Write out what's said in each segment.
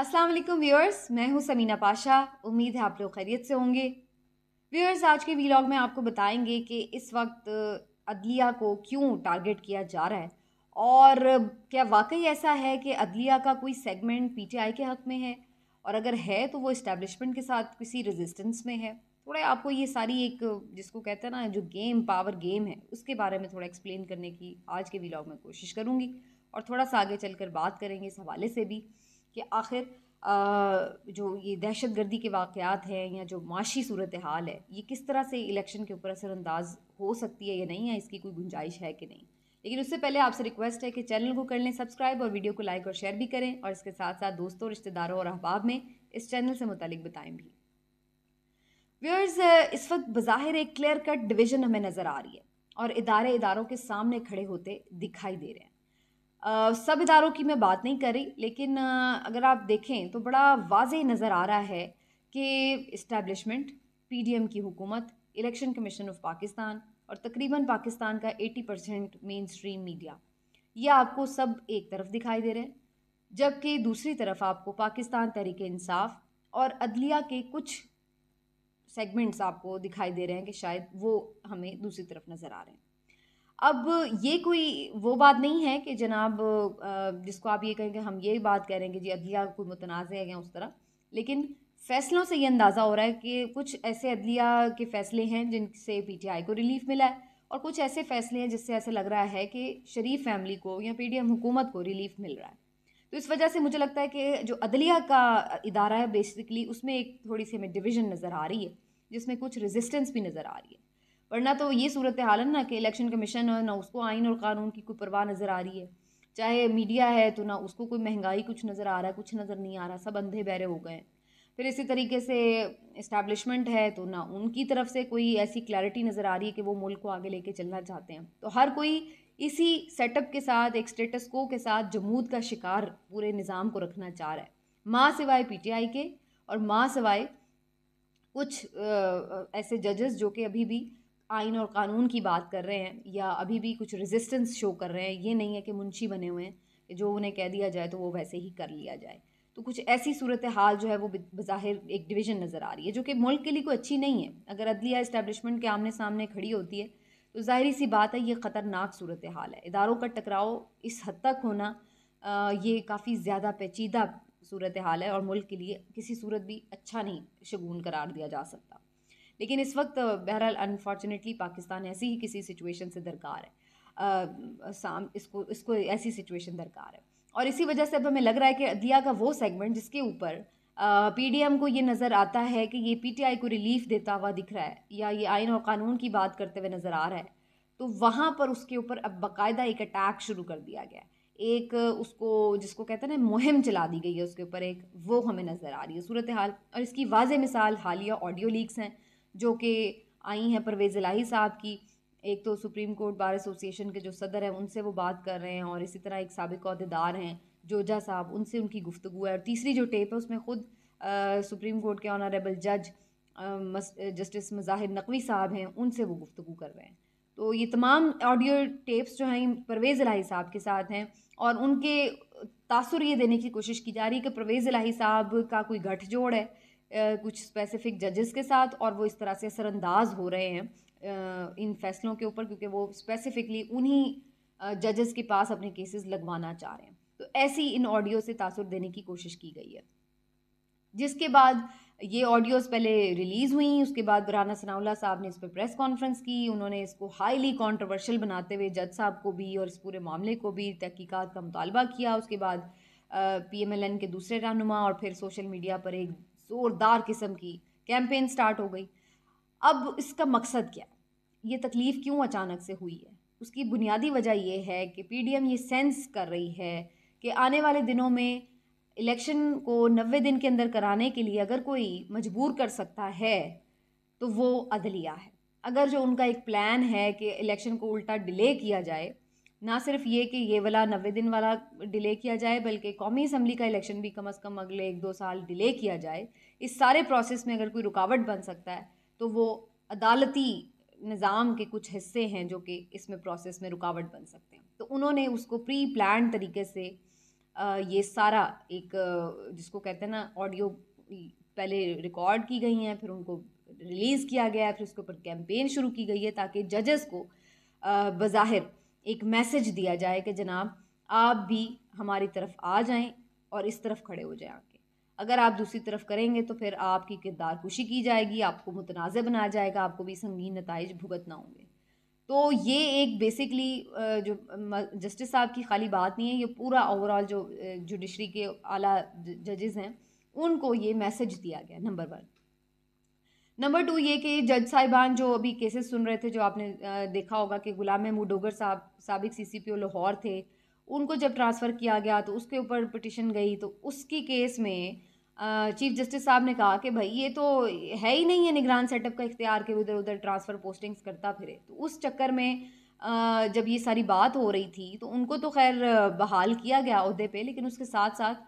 अस्सलाम वालेकुम व्यूअर्स मैं हूं समीना पाशा उम्मीद है आप लोग खैरियत से होंगे व्यूअर्स आज के वीलॉग में आपको बताएंगे कि इस वक्त अदलिया को क्यों टारगेट किया जा रहा है और क्या वाकई ऐसा है कि अदलिया का कोई सेगमेंट पीटीआई के हक़ में है और अगर है तो वो इस्टेबलिशमेंट के साथ किसी रेजिस्टेंस में है थोड़ा आपको ये सारी एक जिसको कहते हैं ना जो गेम पावर गेम है उसके बारे में थोड़ा एक्सप्लेन करने की आज के वीलॉग में कोशिश करूँगी और थोड़ा सा आगे चलकर बात करेंगे इस हवाले से भी कि आखिर जो ये दहशत गर्दी के वाक़ात हैं या जो माशी सूरत हाल है ये किस तरह से इलेक्शन के ऊपर असरानंदाज हो सकती है या नहीं है इसकी कोई गुंजाइश है कि नहीं लेकिन उससे पहले आपसे रिक्वेस्ट है कि चैनल को कर लें सब्सक्राइब और वीडियो को लाइक और शेयर भी करें और इसके साथ साथ दोस्तों रिश्तेदारों और अहबाब में इस चैनल से मुतलिक बताएं भी व्यूअर्स इस वक्त बज़ाहिर एक क्लियर कट डिवीज़न हमें नज़र आ रही है और इदारे इदारों के सामने खड़े होते दिखाई दे रहे हैं सब इदारों की मैं बात नहीं करी लेकिन अगर आप देखें तो बड़ा वाज नज़र आ रहा है कि इस्टेब्लिशमेंट पीडीएम की हुकूमत इलेक्शन कमीशन ऑफ पाकिस्तान और तकरीबन पाकिस्तान का 80 परसेंट मेन स्ट्रीम मीडिया ये आपको सब एक तरफ दिखाई दे रहे हैं जबकि दूसरी तरफ आपको पाकिस्तान तहरीक इंसाफ और अदलिया के कुछ सेगमेंट्स आपको दिखाई दे रहे हैं कि शायद वो हमें दूसरी तरफ नज़र आ रहे हैं अब ये कोई वो बात नहीं है कि जनाब जिसको आप ये कहेंगे हम ये बात कह रहे हैं कि जी अदलिया कोई मुतनाज़ है या उस तरह लेकिन फ़ैसलों से ये अंदाज़ा हो रहा है कि कुछ ऐसे अदलिया के फ़ैसले हैं जिनसे पीटीआई को रिलीफ मिला है और कुछ ऐसे फ़ैसले हैं जिससे ऐसे लग रहा है कि शरीफ फैमिली को या पी डी हुकूमत को रिलीफ मिल रहा है तो इस वजह से मुझे लगता है कि जो अदलिया का इदारा है बेसिकली उसमें एक थोड़ी सी हमें डिवीज़न नज़र आ रही है जिसमें कुछ रेजिस्टेंस भी नज़र आ रही है वरना तो ये सूरत हाल है ना कि इलेक्शन कमीशन है ना उसको आइन और कानून की कोई परवाह नज़र आ रही है चाहे मीडिया है तो ना उसको कोई महंगाई कुछ नज़र आ रहा है कुछ नज़र नहीं आ रहा सब अंधे बहरे हो गए हैं फिर इसी तरीके से इस्टेब्लिशमेंट है तो ना उनकी तरफ से कोई ऐसी क्लैरिटी नज़र आ रही है कि वो मुल्क को आगे कर चलना चाहते हैं तो हर कोई इसी सेटअप के साथ एक स्टेटस को के साथ जमूद का शिकार पूरे निज़ाम को रखना चाह रहा है माँ सिवाय पीटीआई के और माँ सिवाय कुछ ऐसे जजेस जो कि अभी भी आइन और कानून की बात कर रहे हैं या अभी भी कुछ रेजिस्टेंस शो कर रहे हैं ये नहीं है कि मुंशी बने हुए हैं कि जो उन्हें कह दिया जाए तो वो वैसे ही कर लिया जाए तो कुछ ऐसी सूरत हाल जो है वो बज़ाहिर एक डिवीज़न नज़र आ रही है जो कि मुल्क के लिए कोई अच्छी नहीं है अगर अदलिया इस्टेबलिशमेंट के आमने सामने खड़ी होती है तो जाहिर सी बात है ये ख़तरनाक सूरत हाल है इदारों का टकराव इस हद तक होना आ, ये काफ़ी ज़्यादा पेचीदा सूरत हाल है और मुल्क के लिए किसी सूरत भी अच्छा नहीं शगून करार दिया जा सकता लेकिन इस वक्त बहरहाल अनफॉर्चुनेटली पाकिस्तान ऐसी ही किसी सिचुएशन से दरकार है आ, साम इसको इसको ऐसी सिचुएशन दरकार है और इसी वजह से अब हमें लग रहा है कि अदलिया का वो सेगमेंट जिसके ऊपर पीडीएम को ये नज़र आता है कि ये पीटीआई को रिलीफ देता हुआ दिख रहा है या ये आइन और कानून की बात करते हुए नज़र आ रहा है तो वहाँ पर उसके ऊपर अब बाकायदा एक अटैक शुरू कर दिया गया है एक उसको जिसको कहते हैं ना मुहिम चला दी गई है उसके ऊपर एक वो हमें नज़र आ रही है सूरत हाल और इसकी वाज मिसाल हालिया ऑडियो लीक्स हैं जो कि आई हैं परवेज़ इलाही साहब की एक तो सुप्रीम कोर्ट बार एसोसिएशन के जो सदर हैं उनसे वो बात कर रहे हैं और इसी तरह एक सबक अहदेदार हैं जोजा साहब उनसे उनकी गुफ्तु है और तीसरी जो टेप है उसमें ख़ुद सुप्रीम कोर्ट के ऑनरेबल जज जस्टिस मज़ाहिर नकवी साहब हैं उनसे वो गुफ्तु कर रहे हैं तो ये तमाम ऑडियो टेप्स जो हैं परवेज़ इलाही साहब के साथ हैं और उनके तासर ये देने की कोशिश की जा रही है कि परवेज़ इलाही साहब का कोई गठजोड़ है कुछ स्पेसिफिक जजेस के साथ और वो इस तरह से असरअंदाज हो रहे हैं इन फैसलों के ऊपर क्योंकि वो स्पेसिफिकली उन्हीं जजेस के पास अपने केसेस लगवाना चाह रहे हैं तो ऐसी इन ऑडियो से तासुर देने की कोशिश की गई है जिसके बाद ये ऑडियोज़ पहले रिलीज़ हुई उसके बाद बुराना सनाउल्ला साहब ने इस पर प्रेस कॉन्फ्रेंस की उन्होंने इसको हाईली कंट्रोवर्शियल बनाते हुए जज साहब को भी और इस पूरे मामले को भी तहकीकात का मुतालबा किया उसके बाद पीएमएलएन के दूसरे रहनुमा और फिर सोशल मीडिया पर एक ज़ोरदार किस्म की कैंपेन स्टार्ट हो गई अब इसका मकसद क्या है ये तकलीफ़ क्यों अचानक से हुई है उसकी बुनियादी वजह यह है कि पीडीएम ये सेंस कर रही है कि आने वाले दिनों में इलेक्शन को नबे दिन के अंदर कराने के लिए अगर कोई मजबूर कर सकता है तो वो अदलिया है अगर जो उनका एक प्लान है कि इलेक्शन को उल्टा डिले किया जाए ना सिर्फ ये कि ये वाला नबे दिन वाला डिले किया जाए बल्कि कौमी असम्बली का इलेक्शन भी कम अज़ कम अगले एक दो साल डिले किया जाए इस सारे प्रोसेस में अगर कोई रुकावट बन सकता है तो वो अदालती निज़ाम के कुछ हिस्से हैं जो कि इसमें प्रोसेस में रुकावट बन सकते हैं तो उन्होंने उसको प्री प्लान तरीके से ये सारा एक जिसको कहते हैं ना ऑडियो पहले रिकॉर्ड की गई हैं फिर उनको रिलीज़ किया गया है फिर उसके ऊपर कैंपेन शुरू की गई है ताकि जजेस को बज़ाहिर एक मैसेज दिया जाए कि जनाब आप भी हमारी तरफ आ जाएं और इस तरफ खड़े हो जाएं आके अगर आप दूसरी तरफ करेंगे तो फिर आपकी किरदार खुशी की जाएगी आपको मुतनाज़ बनाया जाएगा आपको भी संगीन नतज भुगतना होंगे तो ये एक बेसिकली जो जस्टिस साहब की खाली बात नहीं है ये पूरा ओवरऑल जो जुडिशरी के आला जजेस हैं उनको ये मैसेज दिया गया नंबर वन नंबर टू ये कि जज साहिबान जो अभी केसेस सुन रहे थे जो आपने देखा होगा कि गुलाम महमूद डोगर साहब सबक सी सी पी ओ लाहौर थे उनको जब ट्रांसफ़र किया गया तो उसके ऊपर पिटिशन गई तो उसकी केस में चीफ जस्टिस साहब ने कहा कि भाई ये तो है ही नहीं है निगरान सेटअप का इख्तियार के उधर उधर ट्रांसफ़र पोस्टिंग्स करता फिरे तो उस चक्कर में जब ये सारी बात हो रही थी तो उनको तो खैर बहाल किया गया अहदे पे लेकिन उसके साथ साथ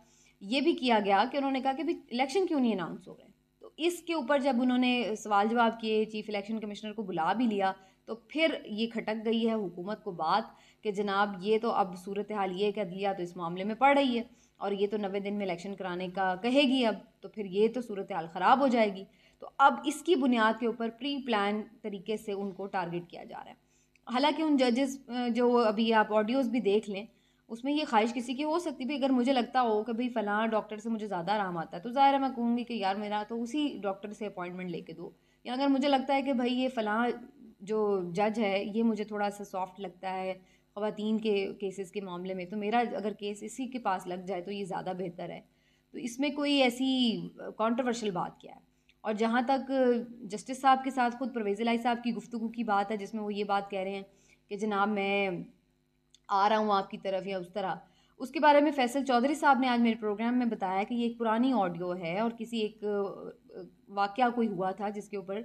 ये भी किया गया कि उन्होंने कहा कि भाई इलेक्शन क्यों नहीं अनाउंस हो गए इसके ऊपर जब उन्होंने सवाल जवाब किए चीफ़ इलेक्शन कमिश्नर को बुला भी लिया तो फिर ये खटक गई है हुकूमत को बात कि जनाब ये तो अब सूरत हाल ये कर दिया तो इस मामले में पड़ रही है और ये तो नवे दिन में इलेक्शन कराने का कहेगी अब तो फिर ये तो सूरत हाल ख़राब हो जाएगी तो अब इसकी बुनियाद के ऊपर प्री प्लान तरीके से उनको टारगेट किया जा रहा है हालांकि उन जजेस जो अभी आप ऑडियोज़ भी देख लें उसमें ये ख्वाहिश किसी की हो सकती भी अगर मुझे लगता हो कि भाई फ़लाँ डॉक्टर से मुझे ज़्यादा आराम आता है तो ज़ाहिर है मैं कहूँगी कि यार मेरा तो उसी डॉक्टर से अपॉइंटमेंट लेके दो या अगर मुझे लगता है कि भाई ये फ़लाँ जो जज है ये मुझे थोड़ा सा सॉफ्ट लगता है ख़वान के केसेस के मामले में तो मेरा अगर केस इसी के पास लग जाए तो ये ज़्यादा बेहतर है तो इसमें कोई ऐसी कॉन्ट्रोवर्शल बात क्या है और जहाँ तक जस्टिस साहब के साथ ख़ुद परवेज़ लाई साहब की गुफ्तु की बात है जिसमें वो ये बात कह रहे हैं कि जनाब मैं आ रहा हूँ आपकी तरफ या उस तरह उसके बारे में फैसल चौधरी साहब ने आज मेरे प्रोग्राम में बताया कि ये एक पुरानी ऑडियो है और किसी एक वाक़ कोई हुआ था जिसके ऊपर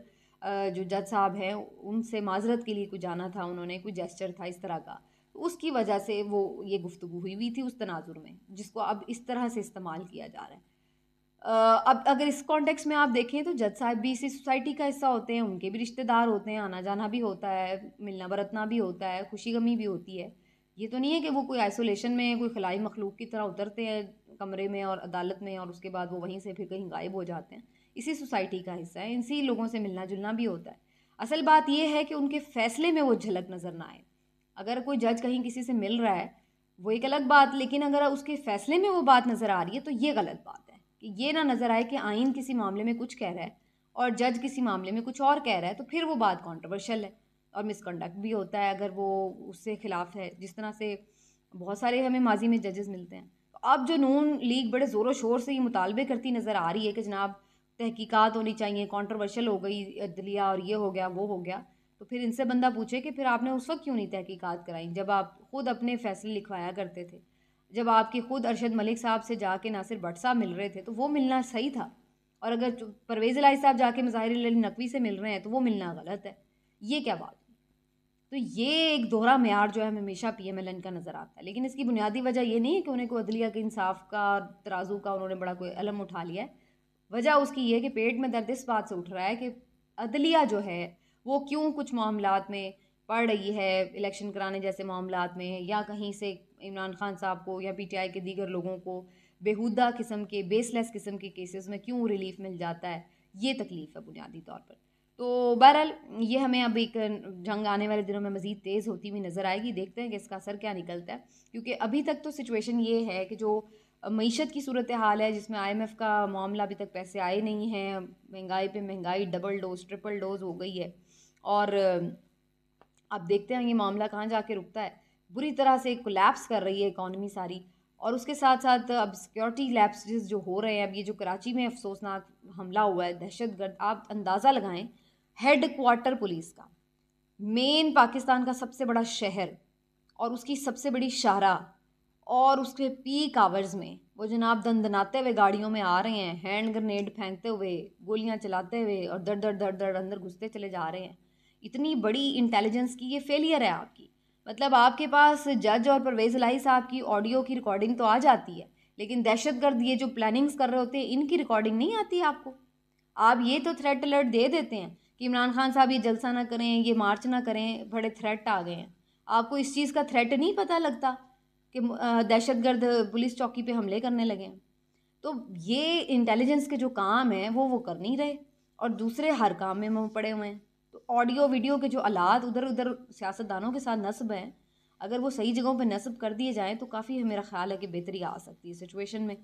जो जज साहब हैं उनसे माजरत के लिए कुछ जाना था उन्होंने कुछ जेस्चर था इस तरह का उसकी वजह से वो ये गुफ्तु हुई हुई थी उस तनाजुर में जिसको अब इस तरह से इस्तेमाल किया जा रहा है अब अगर इस कॉन्टेक्स में आप देखें तो जज साहब भी इसी सोसाइटी का हिस्सा होते हैं उनके भी रिश्तेदार होते हैं आना जाना भी होता है मिलना बरतना भी होता है खुशी गमी भी होती है ये तो नहीं है कि वो कोई आइसोलेशन में कोई खलाई मखलूक की तरह उतरते हैं कमरे में और अदालत में और उसके बाद वो वहीं से फिर कहीं गायब हो जाते हैं इसी सोसाइटी का हिस्सा है इसी लोगों से मिलना जुलना भी होता है असल बात यह है कि उनके फैसले में वो झलक नज़र ना आए अगर कोई जज कहीं किसी से मिल रहा है वो एक अलग बात लेकिन अगर उसके फैसले में वो बात नज़र आ रही है तो ये गलत बात है कि ये ना नज़र आए कि आइन किसी मामले में कुछ कह रहा है और जज किसी मामले में कुछ और कह रहा है तो फिर वो बात कॉन्ट्रोवर्शल है और मिसकंडक्ट भी होता है अगर वो उससे खिलाफ है जिस तरह से बहुत सारे हमें माजी में जजेस मिलते हैं अब जो नून लीग बड़े ज़ोरों शोर से ये मुतालबे करती नज़र आ रही है कि जनाब तहकीकात होनी चाहिए कॉन्ट्रोवर्शल हो गई अदलिया और ये हो गया वो हो गया तो फिर इनसे बंदा पूछे कि फिर आपने उस वक्त क्यों नहीं तहकीकात कराई जब आप ख़ुद अपने फ़ैसले लिखवाया करते थे जब आपके ख़ुद अरशद मलिक साहब से जाके नासिर भट्ट साहब मिल रहे थे तो वो मिलना सही था और अगर परवेज़ लाई साहब जाके मज़ाहिर नकवी से मिल रहे हैं तो वो मिलना गलत है ये क्या बात तो ये एक दोहरा मैार जो है हमेशा पी एम एल एन का नज़र आता है लेकिन इसकी बुनियादी वजह ये नहीं है कि उन्हें कोई अदलिया के इंसाफ का तराजू का उन्होंने बड़ा कोई अलम उठा लिया है वजह उसकी ये है कि पेट में दर्द इस बात से उठ रहा है कि अदलिया जो है वो क्यों कुछ मामला में पड़ रही है इलेक्शन कराने जैसे मामला में या कहीं से इमरान खान साहब को या पी टी आई के दीगर लोगों को बेहुदा किस्म के बेसलेस किस्म के केसेस में क्यों रिलीफ मिल जाता है ये तकलीफ़ है बुनियादी तौर पर तो बहरहाल ये हमें अब एक जंग आने वाले दिनों में मज़ीद तेज़ होती हुई नज़र आएगी देखते हैं कि इसका असर क्या निकलता है क्योंकि अभी तक तो सिचुएशन ये है कि जो मीशत की सूरत हाल है जिसमें आईएमएफ का मामला अभी तक पैसे आए नहीं हैं महंगाई पे महंगाई डबल डोज ट्रिपल डोज हो गई है और अब देखते हैं ये मामला कहाँ कर रुकता है बुरी तरह से कोलेप्स कर रही है इकानमी सारी और उसके साथ साथ अब सिक्योरिटी लैप्स जो हो रहे हैं अब ये जो कराची में अफसोसनाक हमला हुआ है दहशत गर्द आप अंदाज़ा लगाएं हेड क्वार्टर पुलिस का मेन पाकिस्तान का सबसे बड़ा शहर और उसकी सबसे बड़ी शाहरा और उसके पीक आवर्स में वो जनाब दंदनाते हुए गाड़ियों में आ रहे हैं हैंड ग्रेनेड फेंकते हुए गोलियां चलाते हुए और दर दर दर दर अंदर घुसते चले जा रहे हैं इतनी बड़ी इंटेलिजेंस की ये फेलियर है आपकी मतलब आपके पास जज और परवेज़ लाई साहब की ऑडियो की रिकॉर्डिंग तो आ जाती है लेकिन दहशतगर्द ये जो प्लानिंग्स कर रहे होते हैं इनकी रिकॉर्डिंग नहीं आती है आपको आप ये तो थ्रेट अलर्ट दे देते हैं कि इमरान खान साहब ये जलसा ना करें ये मार्च ना करें बड़े थ्रेट आ गए हैं आपको इस चीज़ का थ्रेट नहीं पता लगता कि दहशतगर्द पुलिस चौकी पर हमले करने लगे हैं तो ये इंटेलिजेंस के जो काम हैं वो वो कर नहीं रहे और दूसरे हर काम में वो पड़े हुए हैं तो ऑडियो वीडियो के जो आलात उधर उधर सियासतदानों के साथ नस्ब हैं अगर वो सही जगहों पर नस्ब कर दिए जाएँ तो काफ़ी मेरा ख्याल है कि बेहतरी आ सकती है सिचुएशन में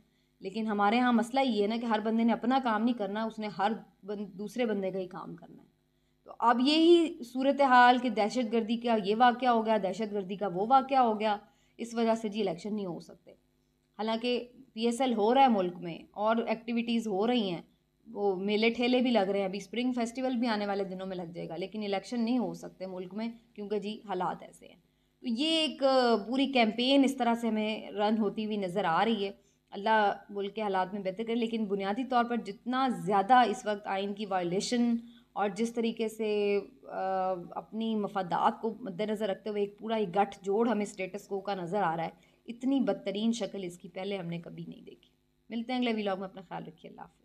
लेकिन हमारे यहाँ मसला ये है ना कि हर बंदे ने अपना काम नहीं करना उसने हर बंद दूसरे बंदे का ही काम करना है तो अब यही सूरत हाल कि दहशत गर्दी का ये वाक़ हो गया दहशत गर्दी का वो वाक़ हो गया इस वजह से जी इलेक्शन नहीं हो सकते हालांकि पी एस एल हो रहा है मुल्क में और एक्टिविटीज़ हो रही हैं वो मेले ठेले भी लग रहे हैं अभी स्प्रिंग फेस्टिवल भी आने वाले दिनों में लग जाएगा लेकिन इलेक्शन नहीं हो सकते मुल्क में क्योंकि जी हालात ऐसे हैं तो ये एक पूरी कैंपेन इस तरह से हमें रन होती हुई नज़र आ रही है अल्लाह मुल्क के हालात में बेहतर करें लेकिन बुनियादी तौर पर जितना ज़्यादा इस वक्त आइन की वायलेशन और जिस तरीके से अपनी मफादात को मद्दनज़र रखते हुए एक पूरा गठ जोड़ हमें स्टेटस को का नज़र आ रहा है इतनी बदतरीन शक्ल इसकी पहले हमने कभी नहीं देखी मिलते हैं अगले वीलॉग में अपना ख्याल रखिए अल्लाह